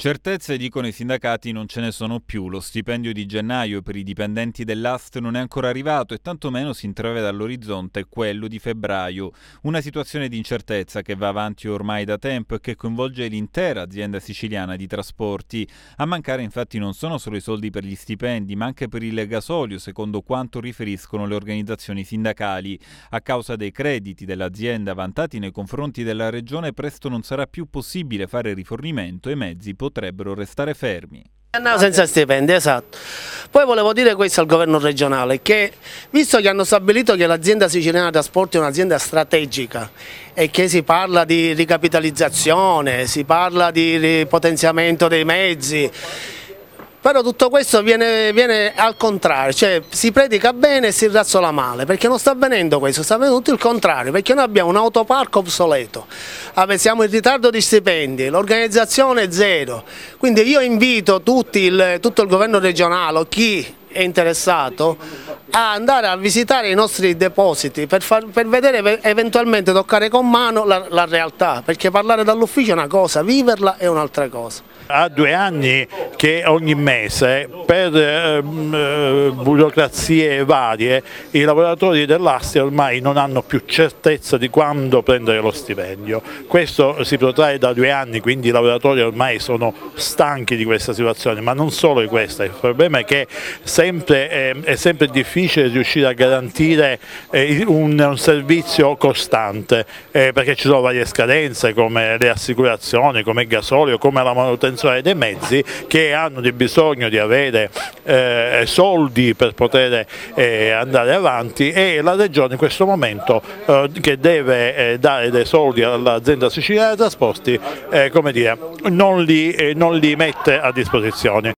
Certezze, dicono i sindacati, non ce ne sono più. Lo stipendio di gennaio per i dipendenti dell'AST non è ancora arrivato e tantomeno si intravede all'orizzonte quello di febbraio. Una situazione di incertezza che va avanti ormai da tempo e che coinvolge l'intera azienda siciliana di trasporti. A mancare infatti non sono solo i soldi per gli stipendi, ma anche per il gasolio, secondo quanto riferiscono le organizzazioni sindacali. A causa dei crediti dell'azienda vantati nei confronti della regione, presto non sarà più possibile fare rifornimento e mezzi positivi potrebbero restare fermi. Andava senza stipendi, esatto. Poi volevo dire questo al governo regionale, che visto che hanno stabilito che l'azienda siciliana trasporti è un'azienda strategica e che si parla di ricapitalizzazione, si parla di potenziamento dei mezzi, però tutto questo viene, viene al contrario, cioè si predica bene e si razzola male, perché non sta avvenendo questo, sta avvenendo tutto il contrario, perché noi abbiamo un autoparco obsoleto, siamo in ritardo di stipendi, l'organizzazione è zero, quindi io invito il, tutto il governo regionale chi è interessato a andare a visitare i nostri depositi per, far, per vedere eventualmente toccare con mano la, la realtà, perché parlare dall'ufficio è una cosa, viverla è un'altra cosa. Ha due anni che ogni mese per ehm, eh, burocrazie varie i lavoratori dell'Astia ormai non hanno più certezza di quando prendere lo stipendio. Questo si protrae da due anni, quindi i lavoratori ormai sono stanchi di questa situazione, ma non solo di questa, il problema è che sempre, eh, è sempre difficile difficile riuscire a garantire eh, un, servizio costante eh, perché ci sono varie scadenze come le assicurazioni, come il gasolio, come la manutenzione dei mezzi che hanno bisogno di avere eh, soldi per poter andare avanti e la Regione in questo momento che deve dare dei soldi all'azienda siciliana dei trasporti come dire, non li, non li mette a disposizione.